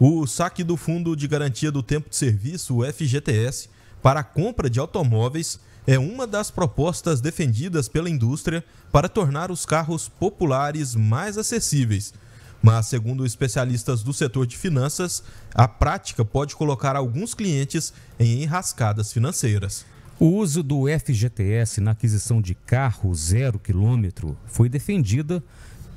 o saque do Fundo de Garantia do Tempo de Serviço, o FGTS, para a compra de automóveis é uma das propostas defendidas pela indústria para tornar os carros populares mais acessíveis. Mas, segundo especialistas do setor de finanças, a prática pode colocar alguns clientes em enrascadas financeiras. O uso do FGTS na aquisição de carro zero quilômetro foi defendida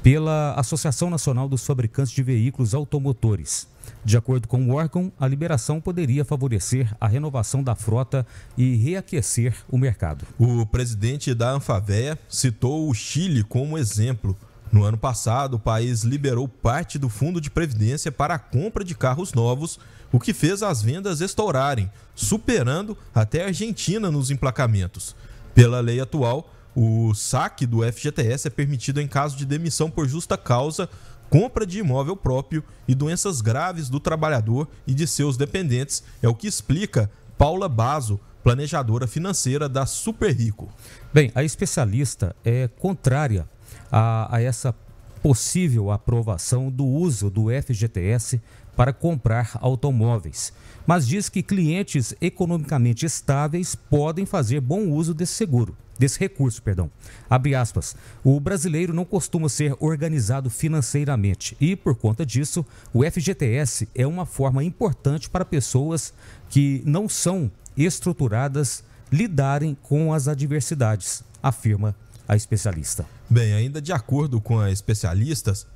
pela Associação Nacional dos Fabricantes de Veículos Automotores. De acordo com o órgão, a liberação poderia favorecer a renovação da frota e reaquecer o mercado. O presidente da Anfavea citou o Chile como exemplo. No ano passado, o país liberou parte do fundo de previdência para a compra de carros novos, o que fez as vendas estourarem, superando até a Argentina nos emplacamentos. Pela lei atual, o saque do FGTS é permitido em caso de demissão por justa causa, compra de imóvel próprio e doenças graves do trabalhador e de seus dependentes, é o que explica Paula Bazo, planejadora financeira da Super Rico. Bem, a especialista é contrária a, a essa possível aprovação do uso do FGTS para comprar automóveis, mas diz que clientes economicamente estáveis podem fazer bom uso desse seguro desse recurso, perdão. Abre aspas. O brasileiro não costuma ser organizado financeiramente e, por conta disso, o FGTS é uma forma importante para pessoas que não são estruturadas lidarem com as adversidades, afirma a especialista. Bem, ainda de acordo com a especialistas,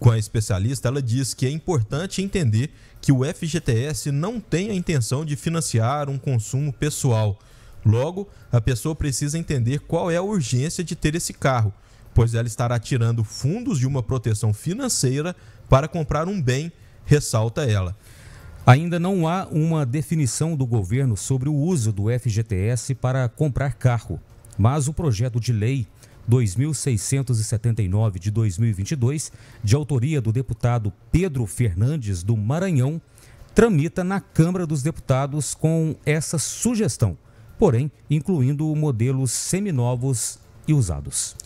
com a especialista, ela diz que é importante entender que o FGTS não tem a intenção de financiar um consumo pessoal Logo, a pessoa precisa entender qual é a urgência de ter esse carro, pois ela estará tirando fundos de uma proteção financeira para comprar um bem, ressalta ela. Ainda não há uma definição do governo sobre o uso do FGTS para comprar carro, mas o projeto de lei 2679 de 2022, de autoria do deputado Pedro Fernandes do Maranhão, tramita na Câmara dos Deputados com essa sugestão porém incluindo modelos seminovos e usados.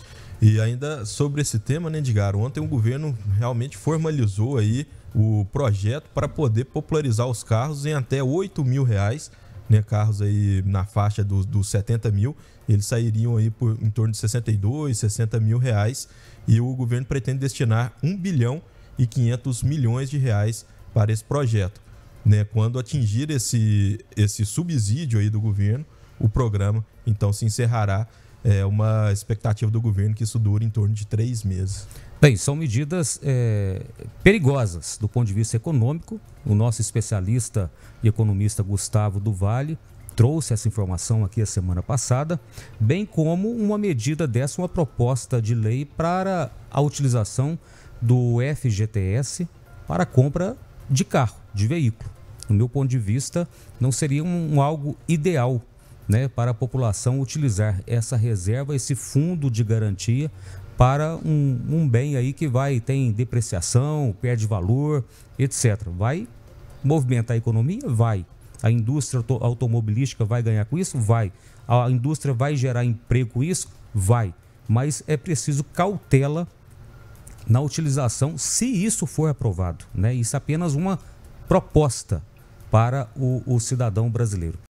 E ainda sobre esse tema, né, Edgar? Ontem o governo realmente formalizou aí o projeto para poder popularizar os carros em até 8 mil reais, né? Carros aí na faixa dos, dos 70 mil, eles sairiam aí por em torno de 62, 60 mil reais. E o governo pretende destinar 1 bilhão e 500 milhões de reais para esse projeto. Né? Quando atingir esse, esse subsídio aí do governo, o programa. Então se encerrará é, uma expectativa do governo que isso dure em torno de três meses. Bem, são medidas é, perigosas do ponto de vista econômico. O nosso especialista e economista Gustavo Duvalle trouxe essa informação aqui a semana passada, bem como uma medida dessa, uma proposta de lei para a utilização do FGTS para compra de carro, de veículo. No meu ponto de vista, não seria um, um algo ideal né, para a população utilizar essa reserva, esse fundo de garantia para um, um bem aí que vai, tem depreciação, perde valor, etc. Vai movimentar a economia? Vai. A indústria automobilística vai ganhar com isso? Vai. A indústria vai gerar emprego com isso? Vai. Mas é preciso cautela na utilização, se isso for aprovado. Né? Isso é apenas uma proposta para o, o cidadão brasileiro.